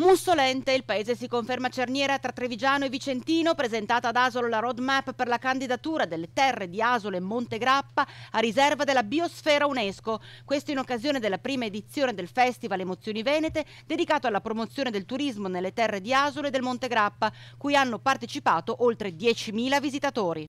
Mussolente, il paese si conferma cerniera tra Trevigiano e Vicentino, presentata ad Asolo la roadmap per la candidatura delle terre di Asolo e Montegrappa a riserva della biosfera UNESCO. Questo in occasione della prima edizione del Festival Emozioni Venete, dedicato alla promozione del turismo nelle terre di Asolo e del Montegrappa, cui hanno partecipato oltre 10.000 visitatori.